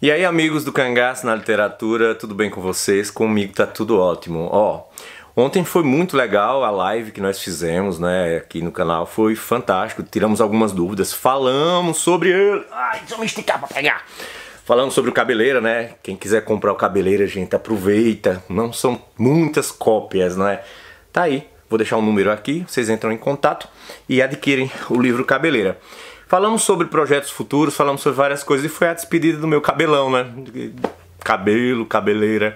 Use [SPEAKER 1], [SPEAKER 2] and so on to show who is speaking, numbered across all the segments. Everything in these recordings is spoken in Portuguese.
[SPEAKER 1] E aí, amigos do Cangaço na Literatura, tudo bem com vocês? Comigo tá tudo ótimo. Ó, ontem foi muito legal a live que nós fizemos, né, aqui no canal, foi fantástico. Tiramos algumas dúvidas, falamos sobre ele. Ai, deixa eu me esticar pra pegar. Falamos sobre o cabeleira, né? Quem quiser comprar o cabeleira, gente, aproveita. Não são muitas cópias, né? Tá aí. Vou deixar o um número aqui, vocês entram em contato e adquirem o livro Cabeleira. Falamos sobre projetos futuros, falamos sobre várias coisas e foi a despedida do meu cabelão, né? Cabelo, cabeleira,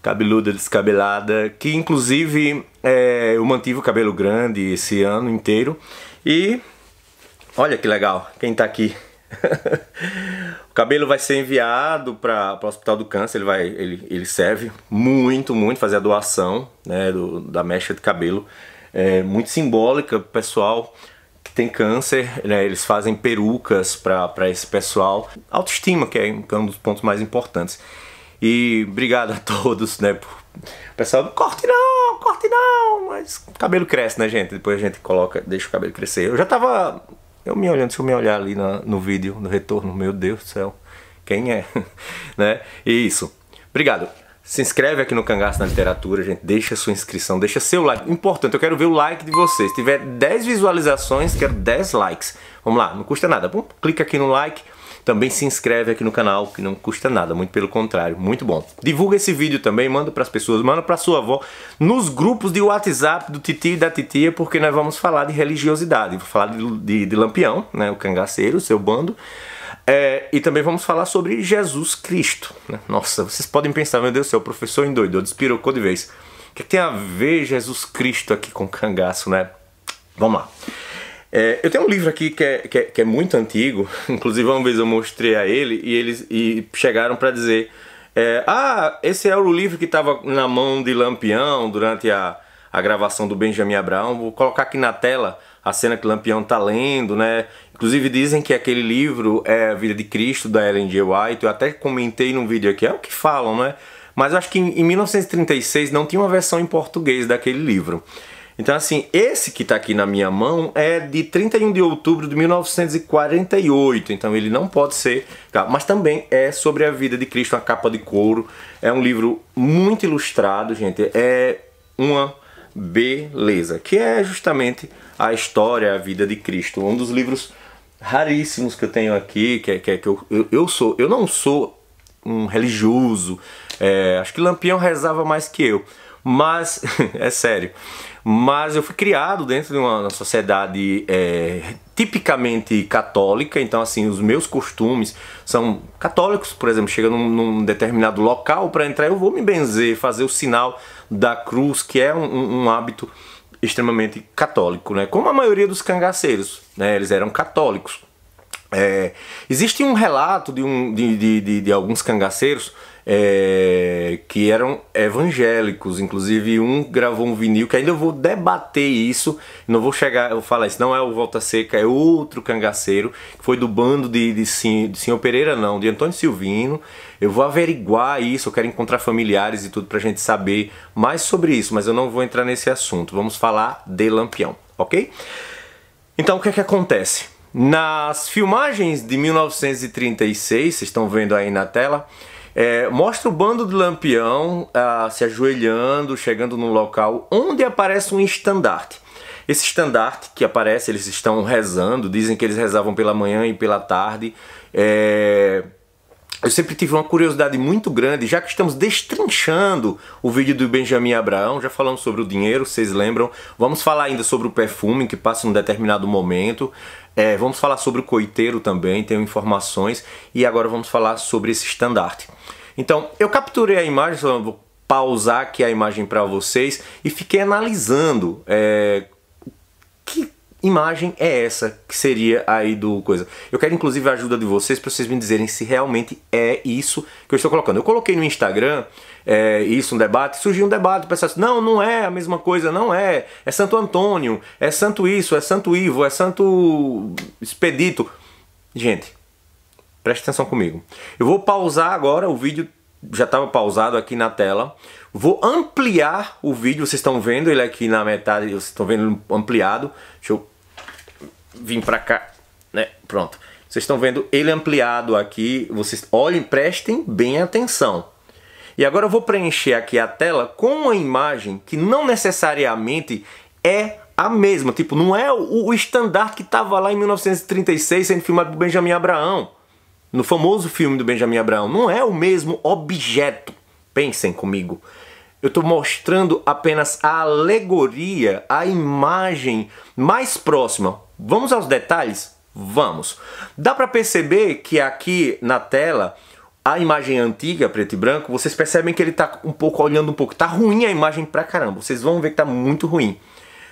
[SPEAKER 1] cabeluda, descabelada, que inclusive é, eu mantive o cabelo grande esse ano inteiro. E olha que legal, quem tá aqui. o cabelo vai ser enviado para o Hospital do Câncer, ele, vai, ele, ele serve muito, muito, fazer a doação né, do, da mecha de cabelo. É, muito simbólica, pessoal tem câncer, né, eles fazem perucas para esse pessoal. Autoestima, é que é um dos pontos mais importantes. E obrigado a todos, né? Por... O pessoal, corte não, corte não, mas o cabelo cresce, né, gente? Depois a gente coloca, deixa o cabelo crescer. Eu já tava. Eu me olhando, se eu me olhar ali na, no vídeo, no retorno, meu Deus do céu, quem é? né? E isso. Obrigado. Se inscreve aqui no Cangaço na Literatura, gente. Deixa sua inscrição, deixa seu like. Importante, eu quero ver o like de vocês. Se tiver 10 visualizações, quero 10 likes. Vamos lá, não custa nada. Bom, clica aqui no like. Também se inscreve aqui no canal, que não custa nada, muito pelo contrário, muito bom. Divulga esse vídeo também, manda para as pessoas, manda para sua avó, nos grupos de WhatsApp do Titi e da titia, porque nós vamos falar de religiosidade, vou falar de, de, de Lampião, né, o cangaceiro, seu bando, é, e também vamos falar sobre Jesus Cristo. Né? Nossa, vocês podem pensar, meu Deus do céu, o professor endoidou, é despirocou de vez. O que, que tem a ver Jesus Cristo aqui com cangaço, né? Vamos lá. É, eu tenho um livro aqui que é, que é, que, é, muito antigo, inclusive uma vez eu mostrei a ele e eles e chegaram para dizer: é, Ah, esse é o livro que estava na mão de Lampião durante a, a gravação do Benjamin Abraão, vou colocar aqui na tela a cena que Lampião tá lendo, né? Inclusive dizem que aquele livro é A Vida de Cristo, da Ellen G. White. Eu até comentei num vídeo aqui, é o que falam, né? Mas eu acho que em 1936 não tinha uma versão em português daquele livro. Então, assim, esse que está aqui na minha mão é de 31 de outubro de 1948, então ele não pode ser. Mas também é sobre a vida de Cristo, uma capa de couro. É um livro muito ilustrado, gente. É uma beleza, que é justamente a história, a vida de Cristo. Um dos livros raríssimos que eu tenho aqui, que é que, é, que eu, eu, eu, sou, eu não sou um religioso. É, acho que Lampião rezava mais que eu, mas é sério mas eu fui criado dentro de uma sociedade é, tipicamente católica, então assim, os meus costumes são católicos, por exemplo, chega num, num determinado local para entrar, eu vou me benzer, fazer o sinal da cruz, que é um, um hábito extremamente católico, né? Como a maioria dos cangaceiros, né? Eles eram católicos. É, existe um relato de, um, de, de, de, de alguns cangaceiros é, que eram evangélicos, inclusive um gravou um vinil que ainda eu vou debater isso, não vou chegar, eu vou falar isso, não é o Volta Seca, é outro cangaceiro, que foi do bando de, de, de Senhor Pereira, não, de Antônio Silvino. Eu vou averiguar isso, eu quero encontrar familiares e tudo pra gente saber mais sobre isso, mas eu não vou entrar nesse assunto, vamos falar de Lampião, ok? Então o que é que acontece? Nas filmagens de 1936, vocês estão vendo aí na tela, é, mostra o bando de Lampião ah, se ajoelhando, chegando num local onde aparece um estandarte. Esse estandarte que aparece, eles estão rezando, dizem que eles rezavam pela manhã e pela tarde. É, eu sempre tive uma curiosidade muito grande, já que estamos destrinchando o vídeo do Benjamin Abraão, já falamos sobre o dinheiro, vocês lembram? Vamos falar ainda sobre o perfume que passa num determinado momento. É, vamos falar sobre o coiteiro também, tenho informações. E agora vamos falar sobre esse estandarte. Então, eu capturei a imagem, vou pausar aqui a imagem para vocês e fiquei analisando é, imagem é essa que seria aí do coisa. Eu quero inclusive a ajuda de vocês para vocês me dizerem se realmente é isso que eu estou colocando. Eu coloquei no Instagram é, isso, um debate, surgiu um debate, o pessoal disse, não, não é a mesma coisa, não é, é Santo Antônio, é Santo isso, é Santo Ivo, é Santo Expedito. Gente, preste atenção comigo. Eu vou pausar agora, o vídeo já estava pausado aqui na tela. Vou ampliar o vídeo, vocês estão vendo ele aqui na metade, vocês estão vendo ampliado. Deixa eu vim para cá, né? Pronto. Vocês estão vendo ele ampliado aqui. Vocês olhem, prestem bem atenção. E agora eu vou preencher aqui a tela com uma imagem que não necessariamente é a mesma. Tipo, não é o, estandarte que estava lá em 1936 sendo filmado por Benjamin Abraão. No famoso filme do Benjamin Abraão. Não é o mesmo objeto. Pensem comigo. Eu estou mostrando apenas a alegoria, a imagem mais próxima. Vamos aos detalhes? Vamos. Dá para perceber que aqui na tela a imagem antiga, preto e branco, vocês percebem que ele está um pouco olhando um pouco. Tá ruim a imagem pra caramba. Vocês vão ver que tá muito ruim.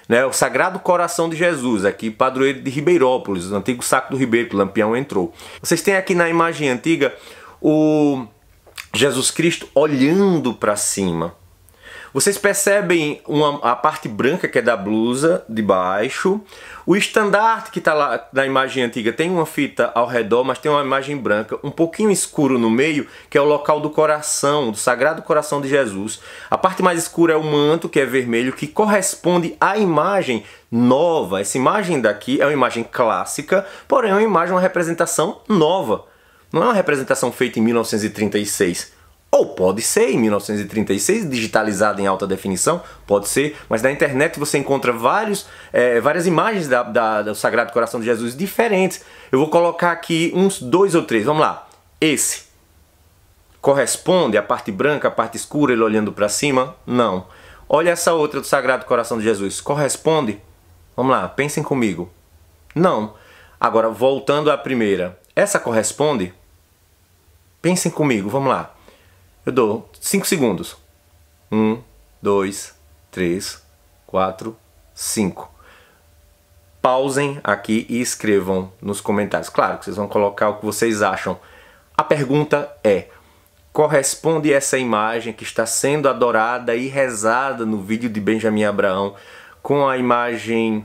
[SPEAKER 1] Né? O Sagrado Coração de Jesus, aqui padroeiro de Ribeirópolis, o antigo saco do Ribeiro, que o Lampião entrou. Vocês têm aqui na imagem antiga o Jesus Cristo olhando para cima. Vocês percebem uma, a parte branca que é da blusa de baixo. O estandarte que está lá na imagem antiga tem uma fita ao redor, mas tem uma imagem branca, um pouquinho escuro no meio, que é o local do coração, do Sagrado Coração de Jesus. A parte mais escura é o manto, que é vermelho, que corresponde à imagem nova. Essa imagem daqui é uma imagem clássica, porém é uma imagem, uma representação nova. Não é uma representação feita em 1936. Ou pode ser em 1936, digitalizado em alta definição, pode ser, mas na internet você encontra vários, é, várias imagens da, da, do Sagrado Coração de Jesus diferentes. Eu vou colocar aqui uns dois ou três, vamos lá. Esse corresponde à parte branca, à parte escura, ele olhando para cima? Não. Olha essa outra do Sagrado Coração de Jesus, corresponde? Vamos lá, pensem comigo. Não. Agora, voltando à primeira, essa corresponde? Pensem comigo, vamos lá. Eu dou 5 segundos. 1, 2, 3, 4, 5. Pausem aqui e escrevam nos comentários. Claro que vocês vão colocar o que vocês acham. A pergunta é: corresponde essa imagem que está sendo adorada e rezada no vídeo de Benjamin Abraão com a imagem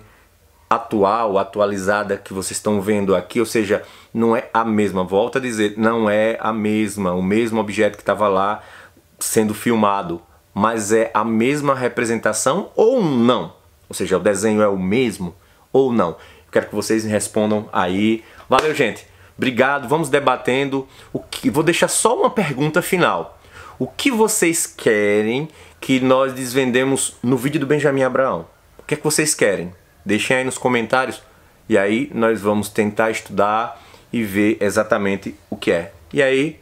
[SPEAKER 1] atual, atualizada que vocês estão vendo aqui, ou seja, não é a mesma. Volta a dizer, não é a mesma, o mesmo objeto que estava lá sendo filmado, mas é a mesma representação ou não? Ou seja, o desenho é o mesmo ou não? Eu quero que vocês me respondam aí. Valeu, gente. Obrigado. Vamos debatendo. O que vou deixar só uma pergunta final. O que vocês querem que nós desvendemos no vídeo do Benjamin Abraão? O que é que vocês querem? Deixem aí nos comentários e aí nós vamos tentar estudar e ver exatamente o que é. E aí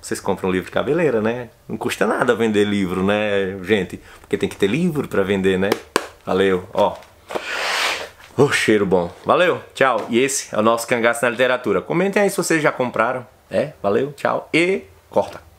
[SPEAKER 1] vocês compram um livro de cabeleira, né? Não custa nada vender livro, né, gente? Porque tem que ter livro para vender, né? Valeu, ó. O cheiro bom. Valeu, tchau. E esse é o nosso cangaço na literatura. Comentem aí se vocês já compraram. É, valeu, tchau. E corta.